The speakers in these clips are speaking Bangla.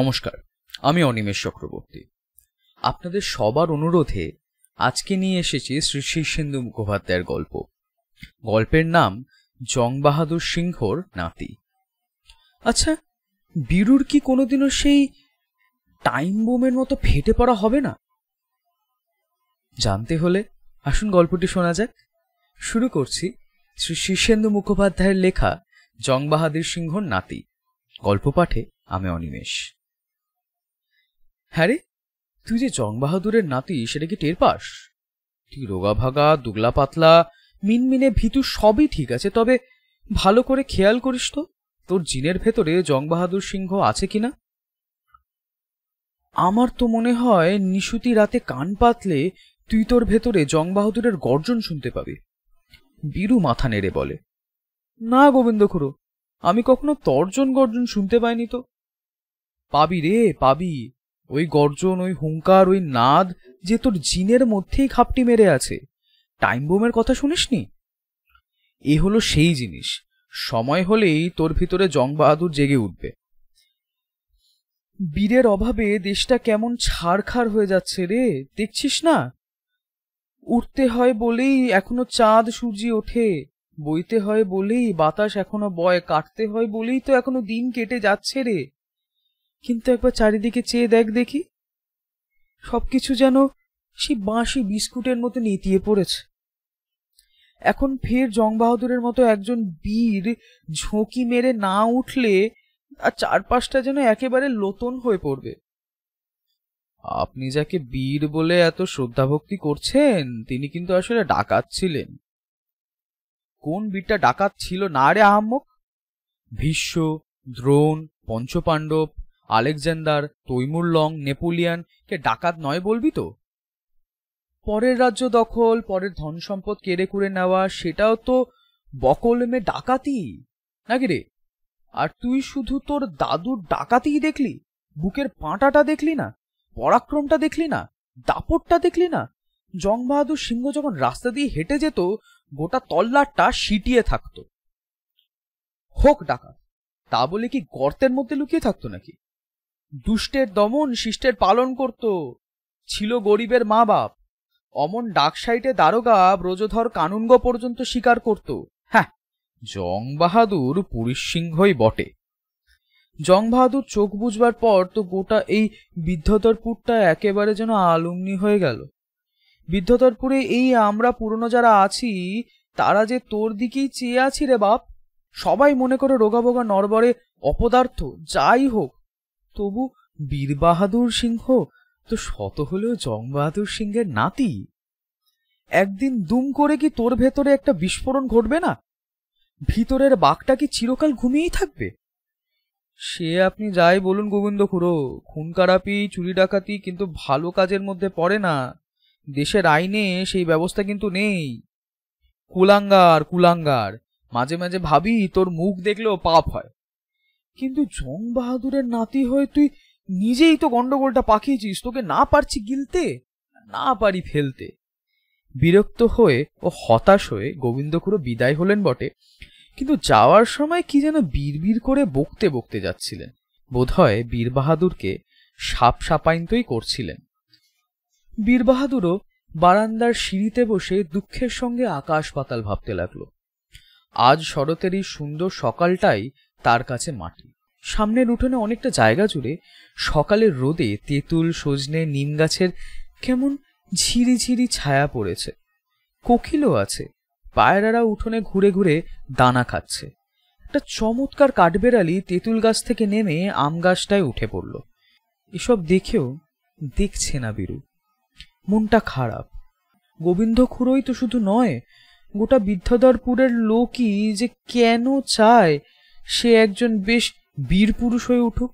নমস্কার আমি অনিমেষ চক্রবর্তী আপনাদের সবার অনুরোধে আজকে নিয়ে এসেছি শ্রী শীর্ষেন্দু মুখোপাধ্যায়ের গল্প গল্পের নাম জং বাহাদুর সিংহর নাতি আচ্ছা বীরুর কি কোনোদিনও সেই টাইম বোমের মতো ফেটে পড়া হবে না জানতে হলে আসুন গল্পটি শোনা যাক শুরু করছি শ্রী শীর্ষেন্দু মুখোপাধ্যায়ের লেখা জং বাহাদুর সিংহর নাতি গল্প পাঠে আমি অনিমেষ হ্যাঁ রে তুই যে জংবাহাদুরের নাতি সেটা কি টের পাস তুই রোগা ভাগা দুগলা পাতলা মিনমিনে ভিতু সবই ঠিক আছে তবে ভালো করে খেয়াল করিস তো তোর জিনের ভেতরে জংবাহাদুর সিংহ আছে কিনা আমার তো মনে হয় নিশুতি রাতে কান পাতলে তুই তোর ভেতরে জংবাহাদুরের গর্জন শুনতে পাবি বীরু মাথা নেড়ে বলে না গোবিন্দ খুড়ো আমি কখনো তর্জন গর্জন শুনতে পাইনি তো পাবি রে পাবি ওই গর্জন ওই হুঙ্কার ওই নাদ যে তোর জিনের মধ্যেই খাপটি মেরে আছে টাইম বোমের কথা শুনিসনি এ হলো সেই জিনিস সময় হলেই তোর ভিতরে জং বাহাদুর জেগে উঠবে বীরের অভাবে দেশটা কেমন ছাড়খাড় হয়ে যাচ্ছে রে দেখছিস না উঠতে হয় বলেই এখনো চাঁদ সূর্যি ওঠে বইতে হয় বলেই বাতাস এখনো বয় কাটতে হয় বলেই তো এখনো দিন কেটে যাচ্ছে রে কিন্তু একবার চারিদিকে চেয়ে দেখ দেখি সবকিছু যেন সেই বাঁশি বিস্কুটের মতো নেতিয়ে পড়েছে এখন ফের জং বাহাদুরের মতো একজন বীর ঝোঁকি মেরে না উঠলে আর চারপাশটা যেন একেবারে লোতন হয়ে পড়বে আপনি যাকে বীর বলে এত শ্রদ্ধাভক্তি করছেন তিনি কিন্তু আসলে ডাকাত ছিলেন কোন বীরটা ডাকাত ছিল না রে আহম্মক ভীষ্ম দ্রোণ পঞ্চপাণ্ডব আলেকজান্ডার নেপোলিয়ান নেপোলিয়ানকে ডাকাত নয় বলবি তো পরের রাজ্য দখল পরের ধন সম্পদ কেড়ে কুড়ে নেওয়া সেটাও তো বকলমে ডাকাতি নাকি রে আর তুই শুধু তোর দাদুর ডাকাতি দেখলি বুকের পাঁটাটা দেখলি না পরাক্রমটা দেখলি না দাপটটা দেখলি না জংবাহাদুর সিংহ যখন রাস্তা দিয়ে হেঁটে যেত গোটা তল্লারটা সিটিয়ে থাকতো হোক ডাকাত তা বলে কি গর্তের মধ্যে লুকিয়ে থাকতো নাকি দুষ্টের দমন শিষ্টের পালন করত ছিল গরিবের মা বাপ অমন ডাকসাইটে দারোগা ব্রজধর কানুনগ পর্যন্ত স্বীকার করত হ্যাঁ জং বাহাদুর পুরীর সিংহই বটে জং বাহাদুর চোখ বুঝবার পর তো গোটা এই বিদ্যতরপুরটা একেবারে যেন আলুমনি হয়ে গেল বিদ্যতরপুরে এই আমরা পুরনো যারা আছি তারা যে তোর দিকেই চেয়ে আছি রে বাপ সবাই মনে করে রোগাবোগা নরবরে অপদার্থ যাই হোক তবু বীরবাহাদুর সিংহ তো শত হলেও জংবাহাদুর সিংহের নাতি একদিন দুম করে কি তোর ভেতরে একটা বিস্ফোরণ ঘটবে না ভিতরের বাঘটা কি চিরকাল ঘুমিয়েই থাকবে সে আপনি যাই বলুন গোবিন্দ খুড়ো খুনকারাপি চুরি ডাকাতি কিন্তু ভালো কাজের মধ্যে পড়ে না দেশের আইনে সেই ব্যবস্থা কিন্তু নেই কুলাঙ্গার কুলাঙ্গার মাঝে মাঝে ভাবি তোর মুখ দেখলেও পাপ হয় কিন্তু জং বাহাদুরের নাতি হয়ে তুই নিজেই তো গন্ডগোলটা পাকিয়েছিস তোকে না পারছি গিলতে না পারি ফেলতে বিরক্ত হয়ে ও হতাশ হয়ে গোবিন্দ খুড়ো বিদায় হলেন বটে কিন্তু যাওয়ার সময় কি যেন বিড়বিড় করে বকতে বকতে যাচ্ছিলেন বোধহয় বাহাদুরকে সাপ সাপাইন্তই করছিলেন বীর বাহাদুরও বারান্দার সিঁড়িতে বসে দুঃখের সঙ্গে আকাশ পাতাল ভাবতে লাগলো আজ শরতের এই সুন্দর সকালটাই তার কাছে মাটি সামনের উঠোনে অনেকটা জায়গা জুড়ে সকালের রোদে তেঁতুল সজনে নিম গাছের কেমন ঝিরিঝিরি ছায়া পড়েছে কোকিলও আছে পায়রারা উঠোনে ঘুরে ঘুরে দানা খাচ্ছে একটা চমৎকার কাঠবেড়ালি তেঁতুল গাছ থেকে নেমে আম গাছটায় উঠে পড়ল এসব দেখেও দেখছে না বিরু মনটা খারাপ গোবিন্দ খুঁড়োই তো শুধু নয় গোটা বিদ্যাধরপুরের লোকই যে কেন চায় সে একজন বেশ বীর পুরুষ হয়ে উঠুক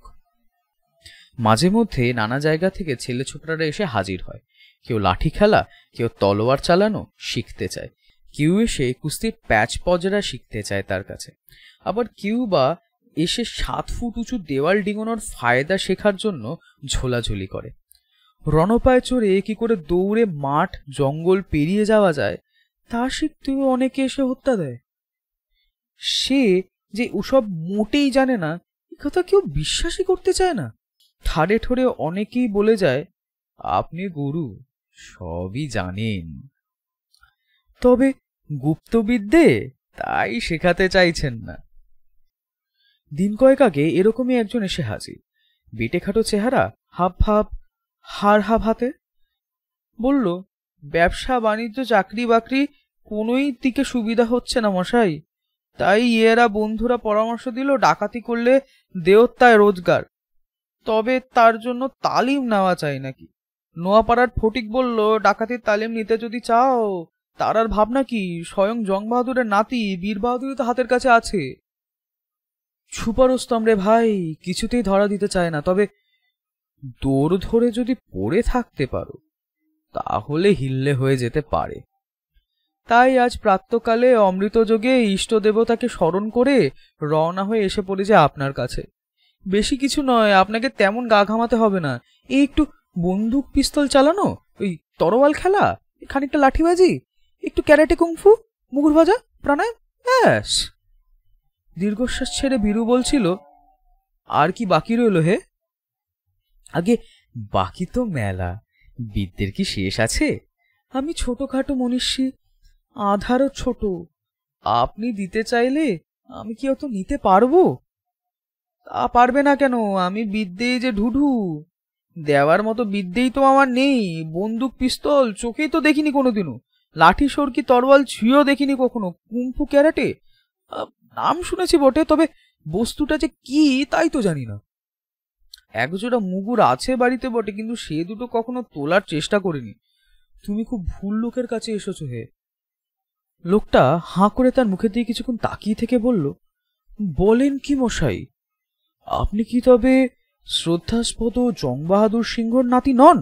মাঝে মধ্যে নানা জায়গা থেকে ছেলে ছোটরা এসে হাজির হয় কেউ লাঠি খেলা কেউ তলোয়ার চালানো শিখতে চায় কেউ এসে কুস্তির প্যাচ পজরা শিখতে চায় তার কাছে আবার কেউ বা এসে সাত ফুট উঁচু দেওয়াল ডিঙোনোর ফায়দা শেখার জন্য ঝোলাঝুলি করে রণপায় চড়ে কি করে দৌড়ে মাঠ জঙ্গল পেরিয়ে যাওয়া যায় তা শিখতেও অনেকে এসে হত্যা দেয় সে যে ওসব মোটেই জানে না কথা কেউ বিশ্বাসই করতে চায় না ঠাড়ে ঠোরে অনেকেই বলে যায় আপনি গুরু সবই জানেন তবে গুপ্তবিদ্যে তাই শেখাতে চাইছেন না দিন কয়েক আগে এরকমই একজন এসে হাজির বেটে খাটো চেহারা হাফ হাফ হার হাফ হাতে বলল ব্যবসা বাণিজ্য চাকরি বাকরি কোনোই দিকে সুবিধা হচ্ছে না মশাই তাই এরা বন্ধুরা পরামর্শ দিল ডাকাতি করলে দেওত্তায় রোজগার তবে তার জন্য তালিম নেওয়া চাই নাকি নোয়াপাড়ার ফটিক বলল ডাকাতির তালিম নিতে যদি চাও তার আর ভাবনা কি স্বয়ং জং বাহাদুরের নাতি বীর বাহাদুরই তো হাতের কাছে আছে ছুপারস্তম রে ভাই কিছুতেই ধরা দিতে চায় না তবে দৌড় ধরে যদি পড়ে থাকতে পারো তাহলে হিললে হয়ে যেতে পারে তাই আজ প্রাতকালে অমৃতযোগে ইষ্টদেবতাকে স্মরণ করে রওনা হয়ে এসে পড়েছে আপনার কাছে বেশি কিছু নয় আপনাকে তেমন গা ঘামাতে হবে না এই একটু বন্দুক পিস্তল চালানো ওই তরোয়াল খেলা খানিকটা লাঠিবাজি একটু ক্যারাটে কুংফু মুগুর ভাজা প্রাণায়াম ব্যাস দীর্ঘশ্বাস ছেড়ে বীরু বলছিল আর কি বাকি রইল হে আগে বাকি তো মেলা বিদ্যের কি শেষ আছে আমি ছোটখাটো মনীষী আধারও ছোট আপনি দিতে চাইলে আমি কি অত নিতে পারবো তা পারবে না কেন আমি বিদ্যেই যে ঢুঢু দেওয়ার মতো বিদ্যেই তো আমার নেই বন্দুক পিস্তল চোখেই তো দেখিনি কোনোদিনও লাঠি সরকি তরবাল ছুঁয়েও দেখিনি কখনো কুম্ফু ক্যারাটে নাম শুনেছি বটে তবে বস্তুটা যে কি তাই তো জানি না একজোড়া মুগুর আছে বাড়িতে বটে কিন্তু সে দুটো কখনো তোলার চেষ্টা করিনি তুমি খুব ভুল লোকের কাছে এসেছো হে লোকটা হাঁ করে তার মুখের দিকে কিছুক্ষণ তাকিয়ে থেকে বলল বলেন কি মশাই আপনি কি তবে শ্রদ্ধাস্পদ জংবাহাদুর সিংহর নাতি নন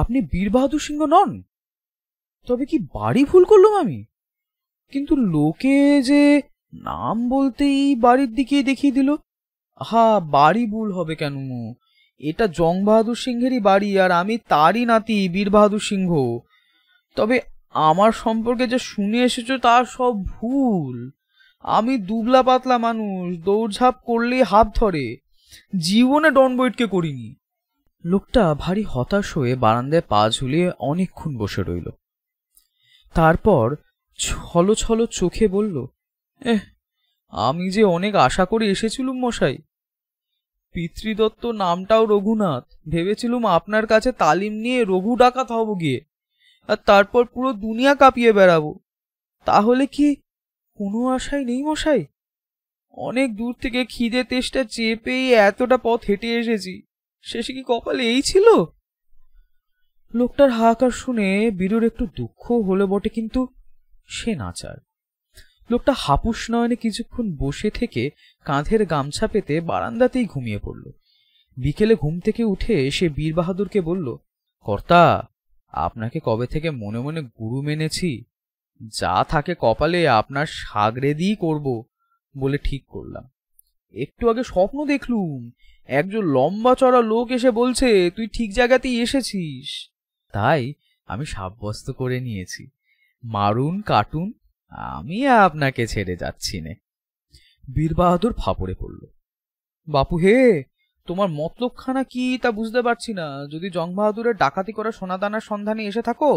আপনি বীরবাহাদুর সিংহ নন তবে কি বাড়ি ভুল করলাম আমি কিন্তু লোকে যে নাম বলতেই বাড়ির দিকে দেখিয়ে দিল হা বাড়ি ভুল হবে কেন এটা জং বাহাদুর সিংহেরই বাড়ি আর আমি তারই নাতি বীর বাহাদুর সিংহ তবে আমার সম্পর্কে যে শুনে এসেছো তা সব ভুল আমি দুবলা পাতলা মানুষ দৌড়ঝাঁপ করলেই হাত ধরে জীবনে ডন বয়েডকে করিনি লোকটা ভারী হতাশ হয়ে বারান্দায় পা ঝুলিয়ে অনেকক্ষণ বসে রইল তারপর ছলো ছলো চোখে বলল এহ আমি যে অনেক আশা করে এসেছিলুম মশাই পিতৃদত্ত নামটাও রঘুনাথ ভেবেছিলুম আপনার কাছে তালিম নিয়ে রঘু ডাকাত হব গিয়ে আর তারপর পুরো দুনিয়া কাঁপিয়ে বেড়াবো তাহলে কি কোনো আশাই নেই মশাই অনেক দূর থেকে খিদে তেষ্টা চেপে এতটা পথ হেঁটে এসেছি শেষে কি কপালে এই ছিল লোকটার হাহাকার শুনে বীরুর একটু দুঃখ হলো বটে কিন্তু সে নাচার লোকটা হাপুস নয়নে কিছুক্ষণ বসে থেকে কাঁধের গামছা পেতে বারান্দাতেই ঘুমিয়ে পড়ল বিকেলে ঘুম থেকে উঠে সে বীর বাহাদুরকে বলল কর্তা আপনাকে কবে থেকে মনে মনে গুরু মেনেছি যা থাকে কপালে আপনার দিই করব বলে ঠিক করলাম একটু আগে স্বপ্ন দেখলুম একজন লম্বা চড়া লোক এসে বলছে তুই ঠিক জায়গাতেই এসেছিস তাই আমি সাব্যস্ত করে নিয়েছি মারুন কাটুন আমি আপনাকে ছেড়ে যাচ্ছি নে বীরবাহাদুর ফাপড়ে পড়ল বাপু হে তোমার মতলবখানা কি তা বুঝতে পারছি না যদি জং বাহাদুরের ডাকাতি করা সোনাদানার সন্ধানে এসে থাকো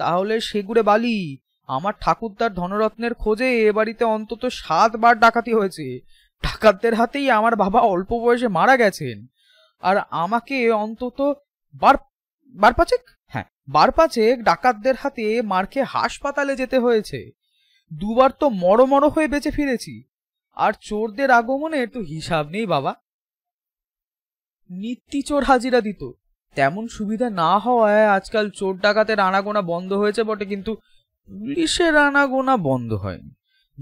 তাহলে সেগুড়ে বালি আমার ঠাকুরদার ধনরত্নের খোঁজে এ বাড়িতে অন্তত সাতবার ডাকাতি হয়েছে ডাকাতদের হাতেই আমার বাবা অল্প বয়সে মারা গেছেন আর আমাকে অন্তত বার বার পাচেক হ্যাঁ বার পাঁচেক ডাকাতদের হাতে মারকে হাসপাতালে যেতে হয়েছে দুবার তো মরো মরো হয়ে বেঁচে ফিরেছি আর চোরদের আগমনে তো হিসাব নেই বাবা নিত্যি চোর হাজিরা দিত তেমন সুবিধা না হওয়ায় আজকাল চোর ডাকাতের আনাগোনা বন্ধ হয়েছে বটে কিন্তু পুলিশের আনাগোনা বন্ধ হয়নি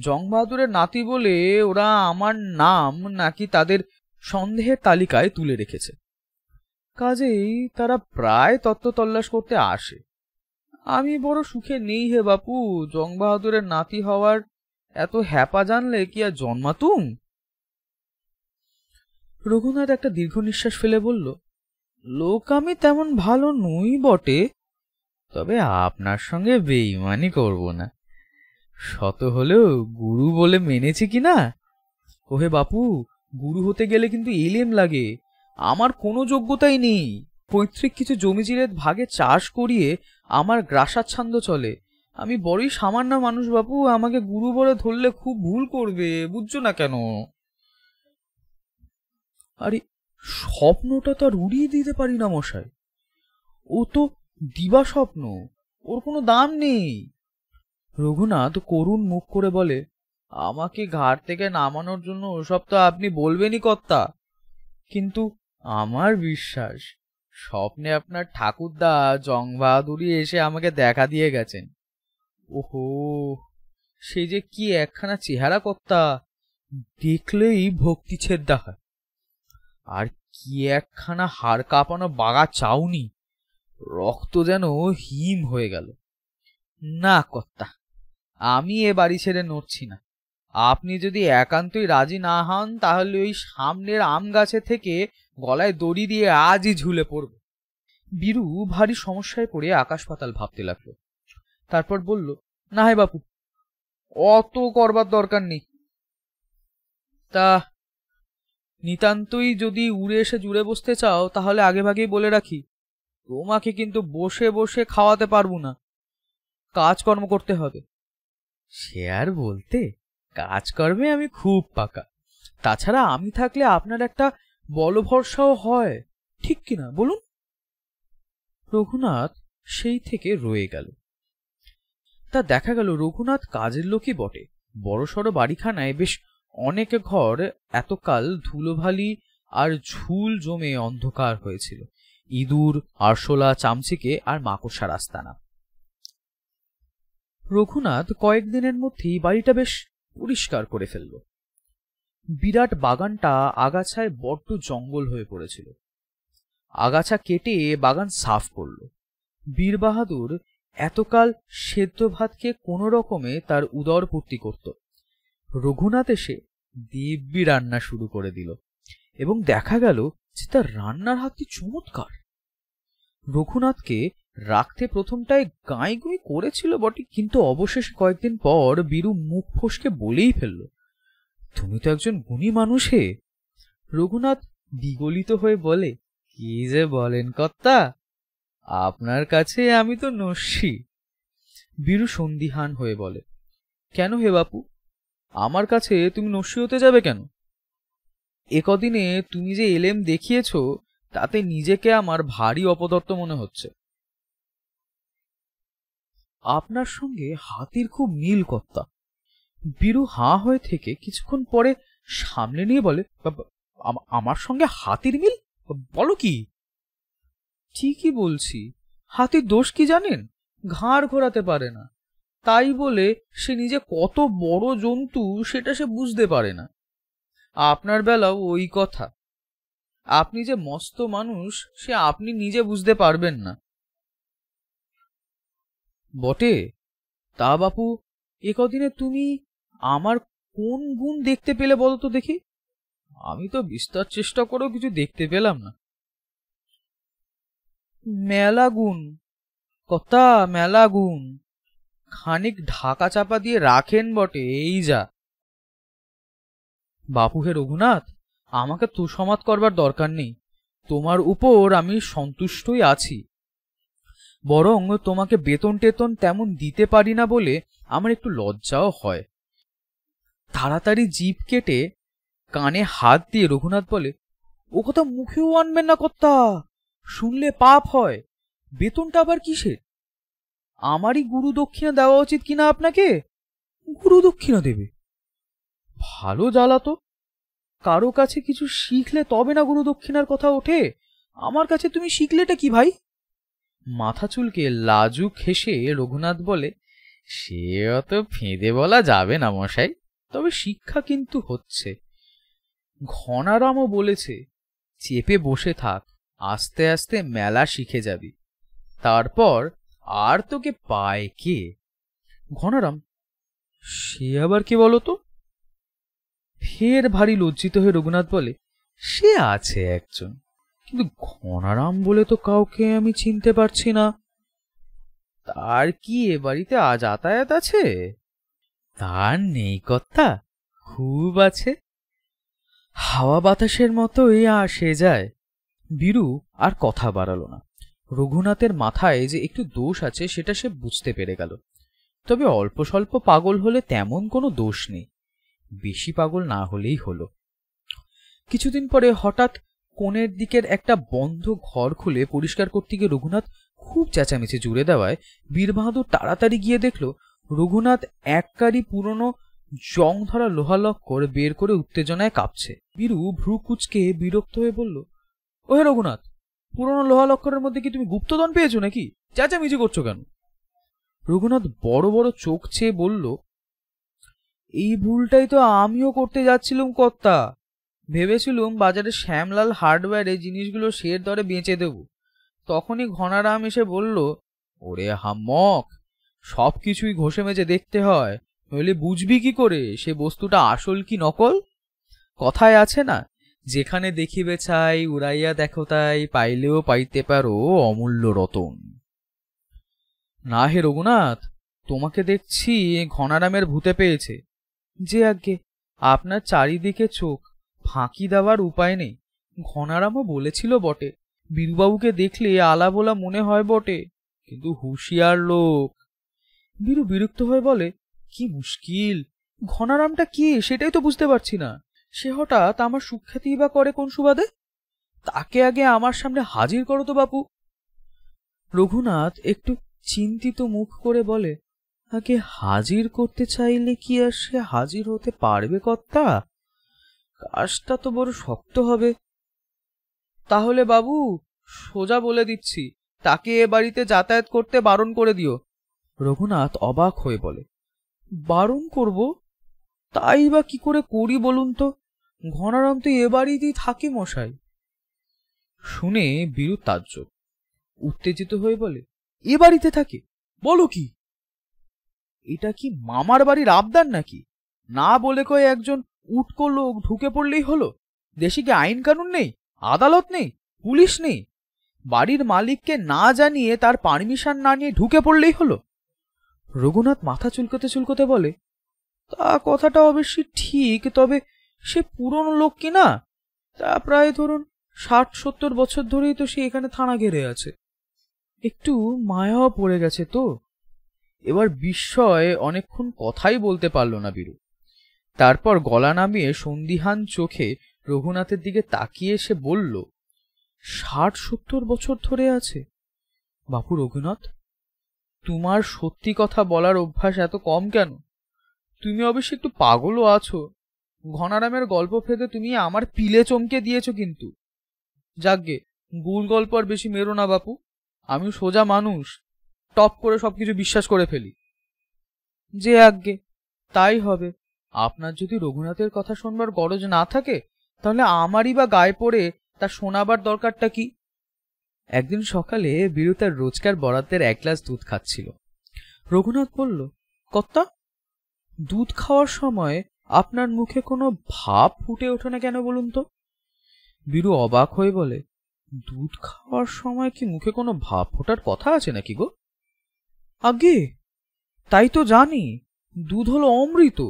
জংবাহাদুরের নাতি বলে ওরা আমার নাম নাকি তাদের সন্দেহের তালিকায় তুলে রেখেছে কাজেই তারা প্রায় তত্ত্ব তল্লাশ করতে আসে আমি বড় সুখে নেই হে বাপু জংবাহাদুরের নাতি হওয়ার এত হ্যাপা জানলে কি আর জন্মাতুম রঘুনাথ একটা দীর্ঘ নিঃশ্বাস ফেলে বলল লোক আমি তেমন ভালো নই বটে তবে আপনার সঙ্গে বেইমানি করব না শত হলেও গুরু বলে মেনেছি কি না ওহে বাপু গুরু হতে গেলে কিন্তু এলেম লাগে আমার কোনো যোগ্যতাই নেই পৈতৃক কিছু জমি জিরের ভাগে চাষ করিয়ে আমার গ্রাসাচ্ছন্দ চলে আমি বড়ই সামান্য মানুষ বাপু আমাকে গুরু বলে ধরলে খুব ভুল করবে বুঝছো না কেন আরে স্বপ্নটা তো আর উড়িয়ে দিতে পারি না মশাই ও তো দিবা স্বপ্ন ওর কোনো দাম নেই রঘুনাথ করুণ মুখ করে বলে আমাকে ঘাট থেকে নামানোর জন্য ওসব তো আপনি বলবেনই কর্তা কিন্তু আমার বিশ্বাস স্বপ্নে আপনার ঠাকুরদা জং বাহাদুরি এসে আমাকে দেখা দিয়ে গেছেন ওহো সে যে কি একখানা চেহারা কর্তা দেখলেই ভক্তিছেদ দেখা আর কি একখানা হাড় কাঁপানো বাগা চাউনি রক্ত যেন হিম হয়ে গেল না কর্তা আমি এ বাড়ি ছেড়ে নড়ছি না আপনি যদি একান্তই রাজি না হন তাহলে ওই সামনের আম গাছে থেকে গলায় দড়ি দিয়ে আজই ঝুলে পড়ব বীরু ভারী সমস্যায় পড়ে আকাশ পাতাল ভাবতে লাগলো তারপর বলল না হে বাপু অত করবার দরকার নেই তা নিতান্তই যদি উড়ে এসে জুড়ে বসতে চাও তাহলে আগে ভাগেই বলে রাখি তোমাকে কিন্তু বসে বসে খাওয়াতে পারবো না কাজকর্ম করতে হবে সে আর বলতে কাজকর্মে আমি খুব পাকা তাছাড়া আমি থাকলে আপনার একটা বলভরসাও হয় ঠিক কিনা বলুন রঘুনাথ সেই থেকে রয়ে গেল তা দেখা গেল রঘুনাথ কাজের লোকই বটে বড়সড় বাড়িখানায় বেশ অনেক ঘর এতকাল ধুলোভালি আর ঝুল জমে অন্ধকার হয়েছিল ইঁদুর আরশোলা চামচিকে আর রাস্তা না রঘুনাথ কয়েকদিনের মধ্যেই বাড়িটা বেশ পরিষ্কার করে ফেলল বিরাট বাগানটা আগাছায় বড্ড জঙ্গল হয়ে পড়েছিল আগাছা কেটে বাগান সাফ করল বীরবাহাদুর এতকাল সেদ্ধ ভাতকে কোনো রকমে তার উদরপূর্তি করত রঘুনাথ এসে দিব্যি রান্না শুরু করে দিল এবং দেখা গেল যে তার রান্নার হাতটি চমৎকার রঘুনাথকে রাখতে প্রথমটায় গাঁই গুঁই করেছিল বটে কিন্তু অবশেষে কয়েকদিন পর বীরু মুখ ফসকে বলেই ফেলল তুমি তো একজন গুণী মানুষে রঘুনাথ বিগলিত হয়ে বলে কি যে বলেন কর্তা আপনার কাছে আমি তো নস্যি বীরু সন্দিহান হয়ে বলে কেন হে বাপু আমার কাছে তুমি নস্যি হতে যাবে কেন একদিনে তুমি যে এলেম দেখিয়েছ তাতে নিজেকে আমার ভারী অপদর্থ মনে হচ্ছে আপনার সঙ্গে হাতির খুব মিল কর্তা বীরু হাঁ হয়ে থেকে কিছুক্ষণ পরে সামনে নিয়ে বলে আমার সঙ্গে হাতির মিল বলো কি ঠিকই বলছি হাতির দোষ কি জানেন ঘাড় ঘোরাতে পারে না তাই বলে সে নিজে কত বড় জন্তু সেটা সে বুঝতে পারে না আপনার বেলাও ওই কথা আপনি যে মস্ত মানুষ সে আপনি নিজে বুঝতে পারবেন না বটে তা বাপু এ কদিনে তুমি আমার কোন গুণ দেখতে পেলে বলো তো দেখি আমি তো বিস্তার চেষ্টা করেও কিছু দেখতে পেলাম না মেলা গুণ কথা মেলা গুণ খানিক ঢাকা চাপা দিয়ে রাখেন বটে এই যা বাপু হে রঘুনাথ আমাকে তুসমাত করবার দরকার নেই তোমার উপর আমি সন্তুষ্টই আছি বরং তোমাকে বেতন টেতন তেমন দিতে পারি না বলে আমার একটু লজ্জাও হয় তাড়াতাড়ি জীব কেটে কানে হাত দিয়ে রঘুনাথ বলে ও কথা মুখেও আনবেন না কর্তা শুনলে পাপ হয় বেতনটা আবার কিসের আমারই গুরু দক্ষিণা দেওয়া উচিত কিনা আপনাকে গুরু দক্ষিণা দেবে ভালো জ্বালা তো কারো কাছে কিছু শিখলে তবে না গুরু দক্ষিণার কথা ওঠে আমার কাছে তুমি শিখলেটা কি ভাই মাথা চুলকে লাজু খেসে রঘুনাথ বলে সে অত ফেঁদে বলা যাবে না মশাই তবে শিক্ষা কিন্তু হচ্ছে ঘনারামও বলেছে চেপে বসে থাক আস্তে আস্তে মেলা শিখে যাবি তারপর আর তোকে পায় কে ঘনারাম সে আবার কে বলতো ফের ভারী লজ্জিত হয়ে রঘুনাথ বলে সে আছে একজন কিন্তু ঘনারাম বলে তো কাউকে আমি চিনতে পারছি না তার কি এ বাড়িতে আজ আতায়াত আছে তার নেই কর্তা খুব আছে হাওয়া বাতাসের মতোই আসে যায় বীরু আর কথা বাড়ালো না রঘুনাথের মাথায় যে একটু দোষ আছে সেটা সে বুঝতে পেরে গেল তবে অল্প স্বল্প পাগল হলে তেমন কোনো দোষ নেই বেশি পাগল না হলেই হলো কিছুদিন পরে হঠাৎ কোণের দিকের একটা বন্ধ ঘর খুলে পরিষ্কার করতে গিয়ে রঘুনাথ খুব চেঁচামেচি জুড়ে দেওয়ায় বীরবাহাদুর তাড়াতাড়ি গিয়ে দেখল রঘুনাথ এককারি পুরনো জং ধরা লোহালক্কর বের করে উত্তেজনায় কাঁপছে বীরু ভ্রু কুচকে বিরক্ত হয়ে বলল ওহে রঘুনাথ পুরনো লোহা লক্ষণের মধ্যে কি তুমি গুপ্তধন পেয়েছো নাকি চেঁচামেচি করছো কেন রঘুনাথ বড় বড় চোখ চেয়ে বলল এই ভুলটাই তো আমিও করতে যাচ্ছিলুম কর্তা ভেবেছিলুম বাজারে শ্যামলাল হার্ডওয়্যারে জিনিসগুলো শের দরে বেঁচে দেব তখনই ঘনারাম এসে বলল ওরে হামক সব কিছুই ঘষে মেজে দেখতে হয় নইলে বুঝবি কি করে সে বস্তুটা আসল কি নকল কথায় আছে না যেখানে দেখিবে ছাই উড়াইয়া দেখো তাই পাইলেও পাইতে পারো অমূল্য রতন না হে রঘুনাথ তোমাকে দেখছি ঘনারামের ভূতে পেয়েছে যে আজ্ঞে আপনার চারিদিকে চোখ ফাঁকি দেওয়ার উপায় নেই ঘনারামও বলেছিল বটে বীরুবাবুকে দেখলে আলা বলা মনে হয় বটে কিন্তু হুঁশিয়ার লোক বীরু বিরক্ত হয়ে বলে কি মুশকিল ঘনারামটা কি সেটাই তো বুঝতে পারছি না সে হঠাৎ আমার সুখ্যাতি বা করে কোন সুবাদে তাকে আগে আমার সামনে হাজির করো তো বাপু রঘুনাথ একটু চিন্তিত মুখ করে বলে তাকে হাজির করতে চাইলে কি আর সে হাজির হতে পারবে কর্তা কাজটা তো বড় শক্ত হবে তাহলে বাবু সোজা বলে দিচ্ছি তাকে এ বাড়িতে যাতায়াত করতে বারণ করে দিও রঘুনাথ অবাক হয়ে বলে বারণ করব তাই বা কি করে করি বলুন তো ঘনারাম তো এ বাড়িতেই থাকে মশাই শুনে বীরু তাজ্জব উত্তেজিত হয়ে বলে এ বাড়িতে থাকে বলো কি এটা কি মামার বাড়ির আবদার নাকি না বলে কয়ে একজন উটকো লোক ঢুকে পড়লেই হলো দেশে কি আইন কানুন নেই আদালত নেই পুলিশ নেই বাড়ির মালিককে না জানিয়ে তার পারমিশন না নিয়ে ঢুকে পড়লেই হলো রঘুনাথ মাথা চুলকোতে চুলকোতে বলে তা কথাটা অবশ্যই ঠিক তবে সে পুরনো লোক কিনা তা প্রায় ধরুন ষাট সত্তর বছর ধরেই তো সে এখানে থানা ঘেরে আছে একটু মায়াও পড়ে গেছে তো এবার বিস্ময়ে অনেকক্ষণ কথাই বলতে পারল না বীরু তারপর গলা নামিয়ে সন্দিহান চোখে রঘুনাথের দিকে তাকিয়ে সে বলল ষাট সত্তর বছর ধরে আছে বাপু রঘুনাথ তোমার সত্যি কথা বলার অভ্যাস এত কম কেন তুমি অবশ্যই একটু পাগলও আছো ঘনারামের গল্প ফেঁদে তুমি আমার পিলে চমকে দিয়েছ কিন্তু যাকগে গুল গল্প আর বেশি মেরো না বাপু আমি সোজা মানুষ টপ করে সবকিছু বিশ্বাস করে ফেলি যে আজ্ঞে তাই হবে আপনার যদি রঘুনাথের কথা শোনবার গরজ না থাকে তাহলে আমারই বা গায়ে পড়ে তা শোনাবার দরকারটা কি একদিন সকালে বীরু তার রোজকার বরাতের এক গ্লাস দুধ খাচ্ছিল রঘুনাথ বলল কত্তা দুধ খাওয়ার সময় আপনার মুখে কোনো ভাব ফুটে ওঠে না কেন বলুন তো বীরু অবাক হয়ে বলে দুধ খাওয়ার সময় কি মুখে কোনো ভাব ফোটার কথা আছে নাকি গো আগে তাই তো জানি দুধ হলো অমৃত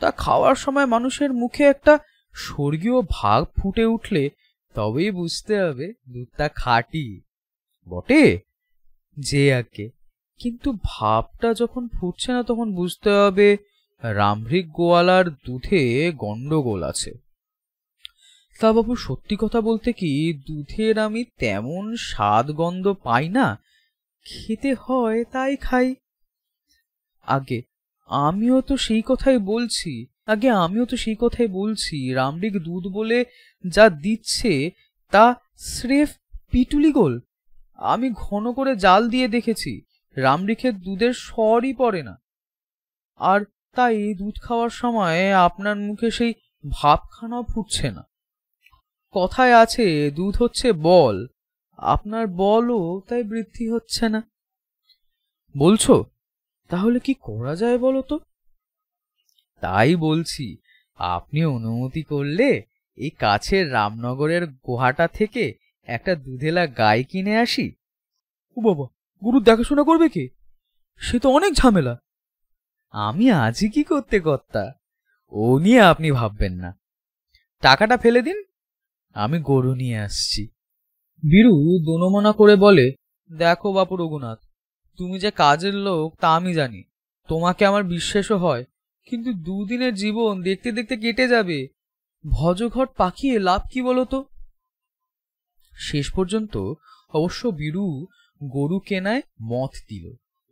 তা খাওয়ার সময় মানুষের মুখে একটা স্বর্গীয় ভাগ ফুটে উঠলে তবেই বুঝতে হবে দুধটা খাটি বটে যে আগে কিন্তু ভাবটা যখন ফুটছে না তখন বুঝতে হবে রামভৃক গোয়ালার দুধে গন্ডগোল আছে তা বাবু সত্যি কথা বলতে কি দুধের আমি তেমন স্বাদ গন্ধ পাই না খেতে হয় তাই খাই আগে আমিও তো সেই কথাই বলছি আগে আমিও তো সেই কথাই বলছি রামরিক দুধ বলে যা দিচ্ছে তা স্রেফ পিটুলি গোল আমি ঘন করে জাল দিয়ে দেখেছি রামরিখের দুধের স্বরই পড়ে না আর তাই দুধ খাওয়ার সময় আপনার মুখে সেই ভাবখানাও ফুটছে না কথায় আছে দুধ হচ্ছে বল আপনার বলও তাই বৃদ্ধি হচ্ছে না বলছো তাহলে কি করা যায় বলো তো তাই বলছি আপনি অনুমতি করলে এই কাছের রামনগরের গুহাটা থেকে একটা দুধেলা গাই কিনে আসি ও বাবা গুরু দেখাশোনা করবে কে সে তো অনেক ঝামেলা আমি আজই কি করতে কর্তা ও নিয়ে আপনি ভাববেন না টাকাটা ফেলে দিন আমি গরু নিয়ে আসছি বীরু দোনমনা করে বলে দেখো বাপু রঘুনাথ তুমি যে কাজের লোক তা আমি জানি তোমাকে আমার বিশ্বাসও হয় কিন্তু দুদিনের জীবন দেখতে দেখতে কেটে যাবে ভজঘট পাকিয়ে লাভ কি বলতো শেষ পর্যন্ত অবশ্য বীরু গরু কেনায় মত দিল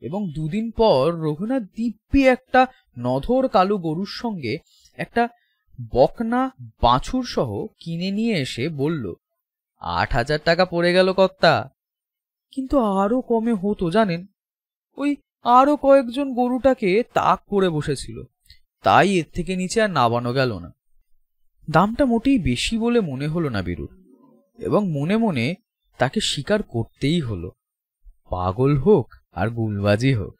এবং দুদিন পর রঘুনাথ দিব্যি একটা নধর কালো গরুর সঙ্গে একটা বকনা বাছুর সহ কিনে নিয়ে এসে বলল আট হাজার টাকা পড়ে গেল কর্তা কিন্তু আরো কমে হতো জানেন ওই আরো কয়েকজন গরুটাকে তাক করে বসেছিল তাই এর থেকে নিচে আর নামানো গেল না দামটা মোটেই বেশি বলে মনে হলো না বীরুর এবং মনে মনে তাকে স্বীকার করতেই হলো পাগল হোক আর গুলবাজি হোক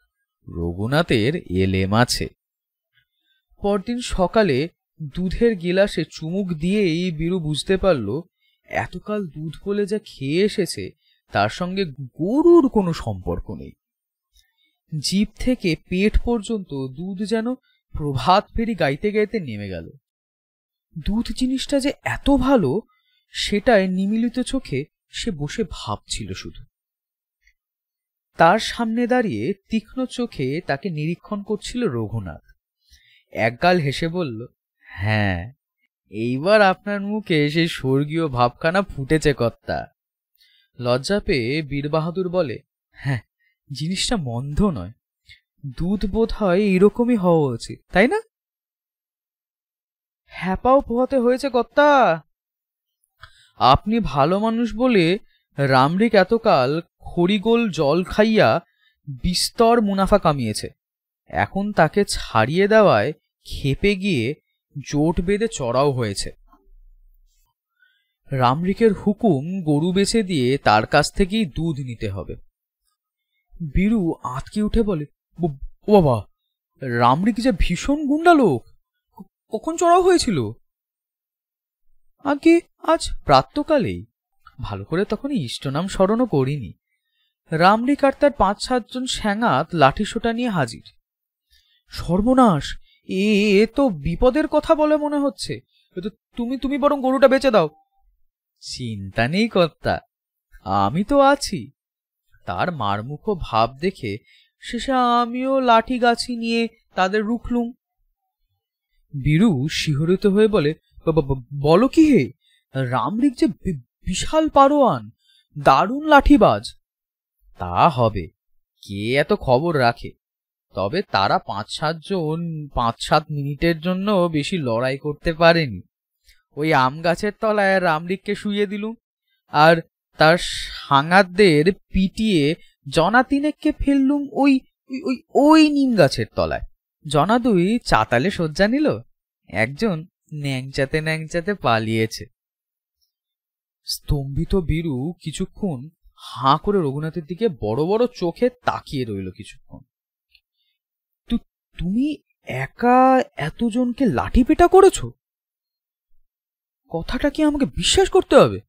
রঘুনাথের এলেম আছে পরদিন সকালে দুধের গিলাসে চুমুক দিয়েই বীরু বুঝতে পারল এতকাল দুধ বলে যা খেয়ে এসেছে তার সঙ্গে গরুর কোনো সম্পর্ক নেই জীব থেকে পেট পর্যন্ত দুধ যেন প্রভাত ফেরি গাইতে গাইতে নেমে গেল দুধ জিনিসটা যে এত ভালো সেটায় নিমিলিত চোখে সে বসে ভাবছিল শুধু তার সামনে দাঁড়িয়ে তীক্ষ্ণ চোখে তাকে নিরীক্ষণ করছিল রঘুনাথ একগাল হেসে বলল হ্যাঁ এইবার আপনার মুখে সেই স্বর্গীয় ভাবখানা ফুটেছে কর্তা লজ্জা পেয়ে বীরবাহাদুর বলে হ্যাঁ জিনিসটা মন্ধ নয় দুধ বোধ হয় এরকমই হওয়া উচিত তাই না হ্যাপাও পোহাতে হয়েছে কর্তা আপনি ভালো মানুষ বলে রামরিক এতকাল খড়িগোল জল খাইয়া বিস্তর মুনাফা কামিয়েছে এখন তাকে ছাড়িয়ে দেওয়ায় খেপে গিয়ে জোট বেঁধে চড়াও হয়েছে রামরিকের হুকুম গরু বেছে দিয়ে তার কাছ থেকেই দুধ নিতে হবে বীরু আঁতকে উঠে বলে ও বাবা রামরিক যা ভীষণ গুন্ডা লোক কখন চড়াও হয়েছিল আগে আজ প্রাতকালেই ভালো করে তখন ইষ্টনাম স্মরণও করিনি আর তার পাঁচ সাতজন স্যাঙাত লাঠিসোটা নিয়ে হাজির সর্বনাশ এ তো বিপদের কথা বলে মনে হচ্ছে তুমি তুমি বরং গরুটা বেঁচে দাও চিন্তা নেই কর্তা আমি তো আছি তার মারমুখ ভাব দেখে শেষে আমিও লাঠি গাছি নিয়ে তাদের রুখলুম বীরু শিহরিত হয়ে বলে বলো কি হে রামলিক যে বিশাল পারোয়ান দারুণ লাঠিবাজ তা হবে কে এত খবর রাখে তবে তারা পাঁচ সাতজন পাঁচ সাত মিনিটের জন্য বেশি লড়াই করতে পারেনি ওই আম গাছের তলায় রামরিককে শুয়ে দিলুম আর তার সাঙাতদের পিটিয়ে জনাতিনেককে ফেললুম ওই ওই ওই নিম গাছের তলায় জনা দুই চাতালে শয্যা নিল একজন ন্যাংচাতে ন্যাংচাতে পালিয়েছে স্তম্ভিত বীরু কিছুক্ষণ হাঁ করে রঘুনাথের দিকে বড় বড় চোখে তাকিয়ে রইল কিছুক্ষণ তো তুমি একা এতজনকে লাঠি পেটা করেছো কথাটা কি আমাকে বিশ্বাস করতে হবে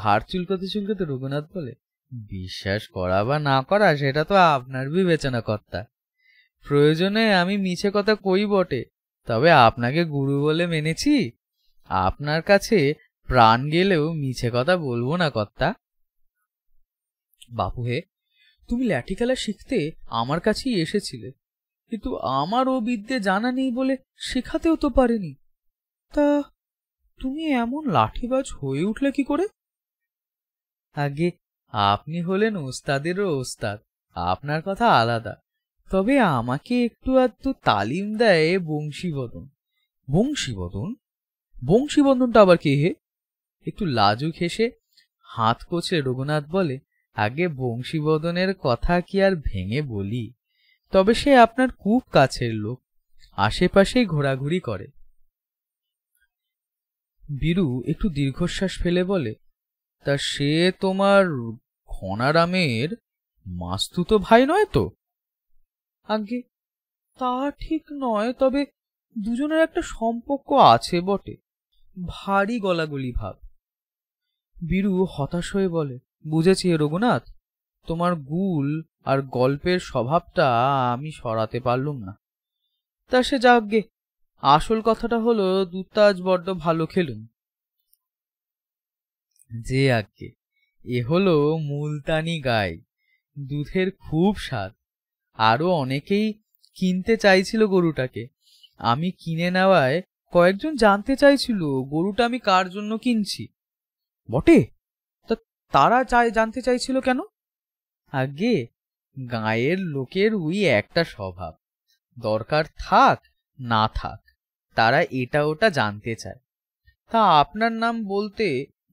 ঘাড় চুলকাতে চুলকাতে রঘুনাথ বলে বিশ্বাস করা বা না করা সেটা তো আপনার বিবেচনা কর্তা প্রয়োজনে আমি মিছে কথা কই বটে তবে আপনাকে গুরু বলে মেনেছি আপনার কাছে প্রাণ গেলেও মিছে কথা বলবো না কর্তা বাপু হে তুমি লাঠি খেলা শিখতে আমার কাছেই এসেছিলে কিন্তু আমার ও বিদ্যে জানা নেই বলে শেখাতেও তো পারেনি তা তুমি এমন লাঠিবাজ হয়ে উঠলে কি করে আগে আপনি হলেন ওস্তাদেরও ওস্তাদ আপনার কথা আলাদা তবে আমাকে একটু আধটু তালিম দেয় বংশীবদন বংশীবদন বংশীবদনটা আবার কে হে একটু লাজুক হেসে হাত কোচে রঘুনাথ বলে আগে বংশীবদনের কথা কি আর ভেঙে বলি তবে সে আপনার খুব কাছের লোক আশেপাশেই ঘোরাঘুরি করে বীরু একটু দীর্ঘশ্বাস ফেলে বলে তা সে তোমার ঘনারামের তো ভাই নয় তো আগে তা ঠিক নয় তবে দুজনের একটা সম্পর্ক আছে বটে ভারী গলাগলি ভাব বীরু হতাশ হয়ে বলে বুঝেছি রঘুনাথ তোমার গুল আর গল্পের স্বভাবটা আমি সরাতে পারলুম না তা সে যাকগে আসল কথাটা হলো দুতাজ বড্ড ভালো খেলুন যে আজ্ঞে এ হলো মুলতানি গাই দুধের খুব স্বাদ আরও অনেকেই কিনতে চাইছিল গরুটাকে আমি কিনে নেওয়ায় কয়েকজন জানতে চাইছিল গরুটা আমি কার জন্য কিনছি বটে তারা চাই জানতে চাইছিল কেন আগে গায়ের লোকের ওই একটা স্বভাব দরকার থাক না থাক তারা এটা ওটা জানতে চায় তা আপনার নাম বলতে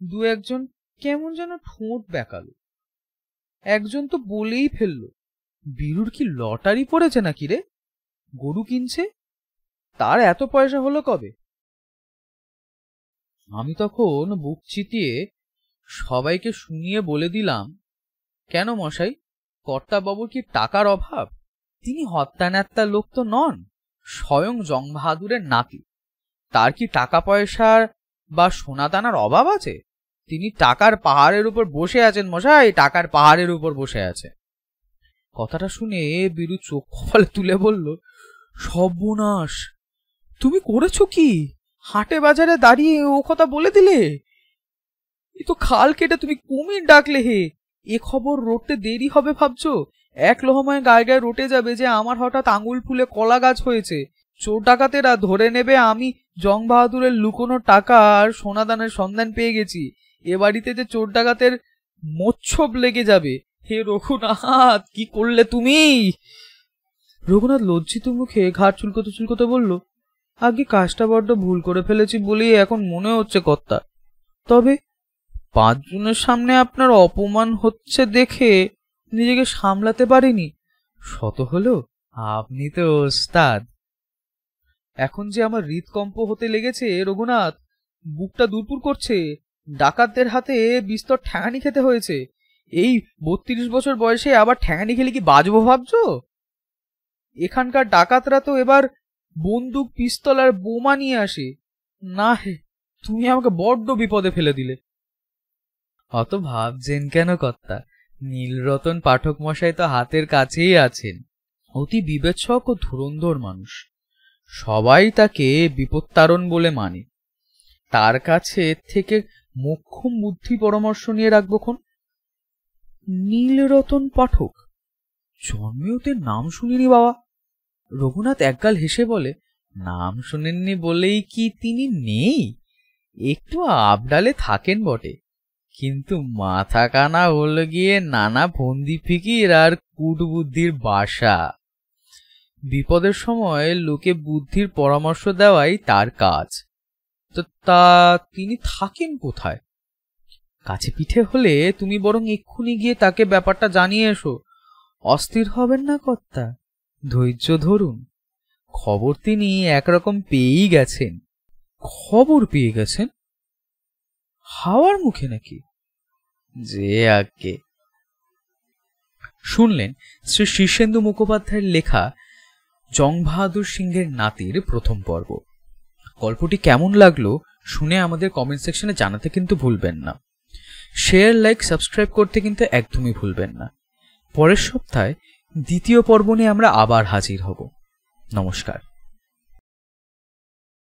দু একজন কেমন যেন ঠোঁট বেকাল একজন তো বলেই ফেললো বীরুর কি লটারি পড়েছে নাকি রে গরু কিনছে তার এত পয়সা হলো কবে আমি তখন বুক চিতিয়ে সবাইকে শুনিয়ে বলে দিলাম কেন মশাই কর্তাবাবুর কি টাকার অভাব তিনি হত্যানাত্তা লোক তো নন স্বয়ং জংবাহাদুরের নাতি তার কি টাকা পয়সার বা সোনাদানার অভাব আছে তিনি টাকার পাহাড়ের উপর বসে আছেন মশাই টাকার পাহাড়ের উপর বসে আছে কথাটা শুনে বীরু চোখ কপালে তুলে বলল সর্বনাশ তুমি করেছো কি হাটে বাজারে দাঁড়িয়ে ও কথা বলে দিলে এ তো খাল কেটে তুমি কুমির ডাকলে হে এ খবর রোটতে দেরি হবে ভাবছো এক লোহময় গায়ে গায়ে রোটে যাবে যে আমার হঠাৎ আঙুল ফুলে কলা গাছ হয়েছে চোর ডাকাতেরা ধরে নেবে আমি জং বাহাদুরের লুকোনো টাকা আর সোনাদানের সন্ধান পেয়ে গেছি এ বাড়িতে যে চোর ডাকাতের মোচ্ছব লেগে যাবে হে রঘুনাথ কি করলে তুমি রঘুনাথ লজ্জিত মুখে ঘাট চুলকোতে চুলকোতে বলল আগে কাজটা বড্ড ভুল করে ফেলেছি বলেই এখন মনে হচ্ছে কর্তা তবে পাঁচজনের সামনে আপনার অপমান হচ্ছে দেখে নিজেকে সামলাতে পারিনি শত হলো আপনি তো ওস্তাদ এখন যে আমার হৃদকম্প হতে লেগেছে রঘুনাথ বুকটা দুরপুর করছে ডাকাতদের হাতে বিস্তর ঠ্যাঙানি খেতে হয়েছে এই বত্রিশ বছর বয়সে আবার ঠ্যাঙানি খেলে কি বাজবো ভাবছ এখানকার ডাকাতরা তো এবার বন্দুক পিস্তল আর বোমা নিয়ে আসে না হে তুমি আমাকে বড্ড বিপদে ফেলে দিলে অত ভাবছেন কেন কর্তা নীলরতন পাঠক মশাই তো হাতের কাছেই আছেন অতি বিবেচক ও ধুরন্ধর মানুষ সবাই তাকে বিপত্তারণ বলে মানে তার কাছে থেকে মোক্ষম বুদ্ধি পরামর্শ নিয়ে রাখবো খন নীলরতন পাঠক জন্মেওতের নাম শুনিনি বাবা রঘুনাথ একগাল হেসে বলে নাম শোনেননি বলেই কি তিনি নেই একটু আবডালে থাকেন বটে কিন্তু মাথা কানা হল গিয়ে নানা ফন্দি ফিকির আর কুটবুদ্ধির বাসা বিপদের সময় লোকে বুদ্ধির পরামর্শ দেওয়াই তার কাজ তো তা তিনি থাকেন কোথায় কাছে পিঠে হলে তুমি বরং এক্ষুনি গিয়ে তাকে ব্যাপারটা জানিয়ে এসো অস্থির হবেন না কর্তা ধৈর্য ধরুন খবর তিনি একরকম পেয়েই গেছেন খবর পেয়ে গেছেন হাওয়ার মুখে নাকি যে আগে শুনলেন শ্রী শীর্ষেন্দু মুখোপাধ্যায়ের লেখা জংবাহাদুর সিংহের নাতির প্রথম পর্ব গল্পটি কেমন লাগলো শুনে আমাদের কমেন্ট সেকশনে জানাতে কিন্তু ভুলবেন না শেয়ার লাইক সাবস্ক্রাইব করতে কিন্তু একদমই ভুলবেন না পরের সপ্তাহে দ্বিতীয় পর্ব নিয়ে আমরা আবার হাজির হব নমস্কার